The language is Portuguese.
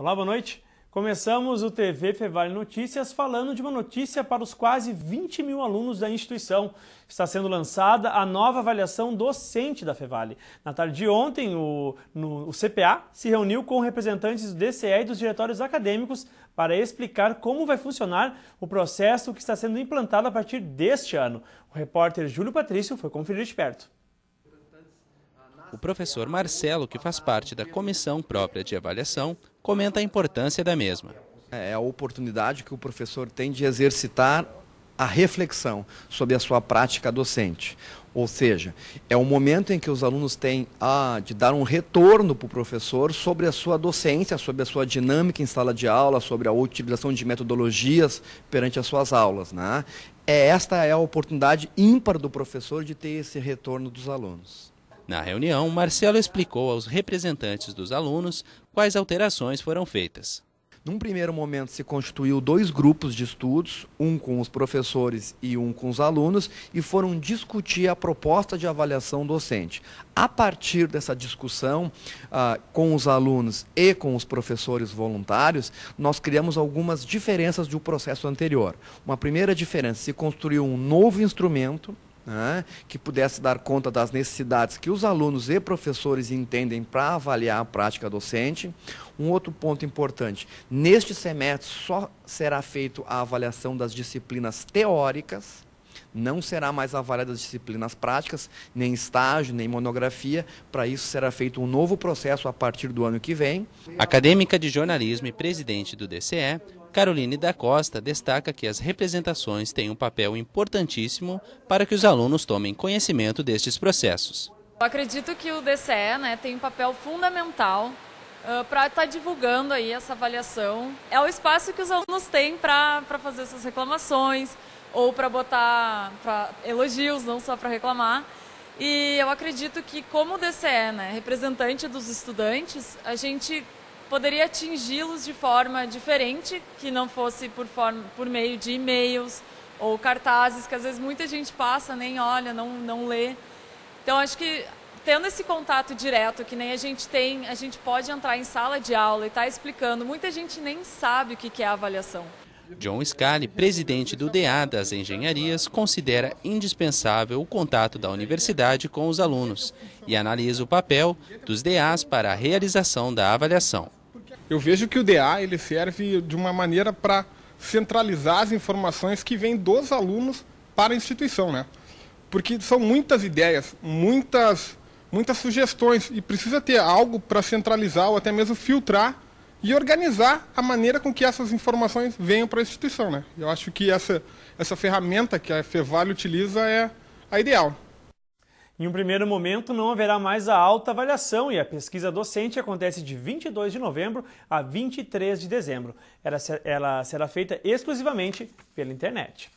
Olá, boa noite. Começamos o TV Fevale Notícias falando de uma notícia para os quase 20 mil alunos da instituição. Está sendo lançada a nova avaliação docente da Fevale. Na tarde de ontem, o, no, o CPA se reuniu com representantes do DCE e dos diretórios acadêmicos para explicar como vai funcionar o processo que está sendo implantado a partir deste ano. O repórter Júlio Patrício foi conferir de perto. O professor Marcelo, que faz parte da comissão própria de avaliação, comenta a importância da mesma. É, é a oportunidade que o professor tem de exercitar a reflexão sobre a sua prática docente. Ou seja, é o momento em que os alunos têm a, ah, de dar um retorno para o professor sobre a sua docência, sobre a sua dinâmica em sala de aula, sobre a utilização de metodologias perante as suas aulas. Né? É, esta é a oportunidade ímpar do professor de ter esse retorno dos alunos. Na reunião, Marcelo explicou aos representantes dos alunos quais alterações foram feitas. Num primeiro momento se constituiu dois grupos de estudos, um com os professores e um com os alunos, e foram discutir a proposta de avaliação docente. A partir dessa discussão ah, com os alunos e com os professores voluntários, nós criamos algumas diferenças do processo anterior. Uma primeira diferença, se construiu um novo instrumento né, que pudesse dar conta das necessidades que os alunos e professores entendem para avaliar a prática docente. Um outro ponto importante: neste semestre só será feita a avaliação das disciplinas teóricas não será mais avaliada as disciplinas práticas, nem estágio, nem monografia. Para isso será feito um novo processo a partir do ano que vem. Acadêmica de jornalismo e presidente do DCE, Caroline da Costa destaca que as representações têm um papel importantíssimo para que os alunos tomem conhecimento destes processos. Eu acredito que o DCE né, tem um papel fundamental uh, para estar tá divulgando aí essa avaliação. É o espaço que os alunos têm para fazer suas reclamações ou para botar pra elogios, não só para reclamar. E eu acredito que como o DCE, né, representante dos estudantes, a gente poderia atingi-los de forma diferente, que não fosse por, forma, por meio de e-mails ou cartazes, que às vezes muita gente passa, nem olha, não, não lê. Então, acho que tendo esse contato direto, que nem a gente tem, a gente pode entrar em sala de aula e estar tá explicando. Muita gente nem sabe o que é a avaliação. John Scali, presidente do DA das Engenharias, considera indispensável o contato da universidade com os alunos e analisa o papel dos DAs para a realização da avaliação. Eu vejo que o DA ele serve de uma maneira para centralizar as informações que vêm dos alunos para a instituição, né? Porque são muitas ideias, muitas, muitas sugestões e precisa ter algo para centralizar ou até mesmo filtrar e organizar a maneira com que essas informações venham para a instituição, né? Eu acho que essa, essa ferramenta que a Feval utiliza é a ideal. Em um primeiro momento, não haverá mais a alta avaliação e a pesquisa docente acontece de 22 de novembro a 23 de dezembro. Ela será feita exclusivamente pela internet.